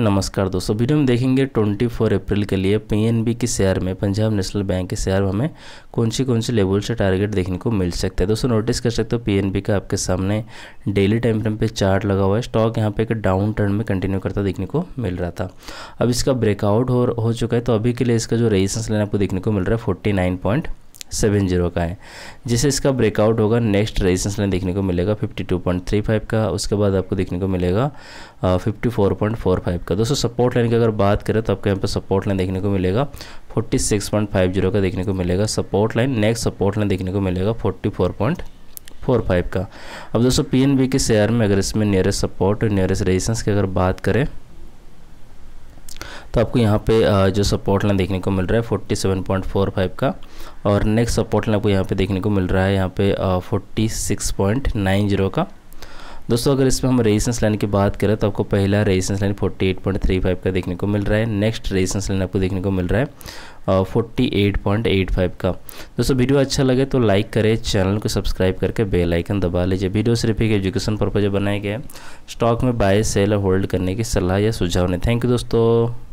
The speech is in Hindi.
नमस्कार दोस्तों वीडियो में देखेंगे 24 अप्रैल के लिए पीएनबी के शेयर में पंजाब नेशनल बैंक के शेयर में हमें कौन सी कौन सी लेवल से टारगेट देखने को मिल सकता है दोस्तों नोटिस कर सकते हो पीएनबी का आपके सामने डेली टाइम फ्रेम पे चार्ट लगा हुआ है स्टॉक यहाँ पे एक डाउन टर्न में कंटिन्यू करता देखने को मिल रहा था अब इसका ब्रेकआउट हो, हो चुका है तो अभी के लिए इसका जो रेजिस्टेंस लेना आपको देखने को मिल रहा है फोर्टी सेवन जीरो का है जिसे इसका ब्रेकआउट होगा नेक्स्ट रेजिस्टेंस लाइन देखने को मिलेगा fifty two point three five का उसके बाद आपको देखने को मिलेगा fifty four point four five का दोस्तों सपोर्ट लाइन की अगर बात करें तो आपको यहाँ पर सपोर्ट लाइन देखने को मिलेगा forty six point five zero का देखने को मिलेगा support line next support line देखने को मिलेगा forty four point four five का अब दोस्तों बी के शेयर में अगर इसमें नियरेस्ट सपोर्ट और नियरेस्ट रेजिस्टेंस की अगर बात करें तो आपको यहाँ पे जो सपोर्ट लाइन देखने को मिल रहा है forty seven point four five का और नेक्स्ट सपोर्ट लाइन आपको यहाँ पे देखने को मिल रहा है यहाँ पे forty six point nine zero का दोस्तों अगर इसमें हम रेजिस्टेंस लाइन की बात करें तो आपको पहला रेजिस्टेंस लाइन 48.35 का देखने को मिल रहा है नेक्स्ट रेजिस्टेंस लाइन आपको देखने को मिल रहा है uh, 48.85 का दोस्तों वीडियो अच्छा लगे तो लाइक करें चैनल को सब्सक्राइब करके बेल आइकन दबा लीजिए वीडियो सिर्फ एक एजुकेशन पर्पज बनाया गया है स्टॉक में बाय सेल और होल्ड करने की सलाह या सुझाव नहीं थैंक यू दोस्तों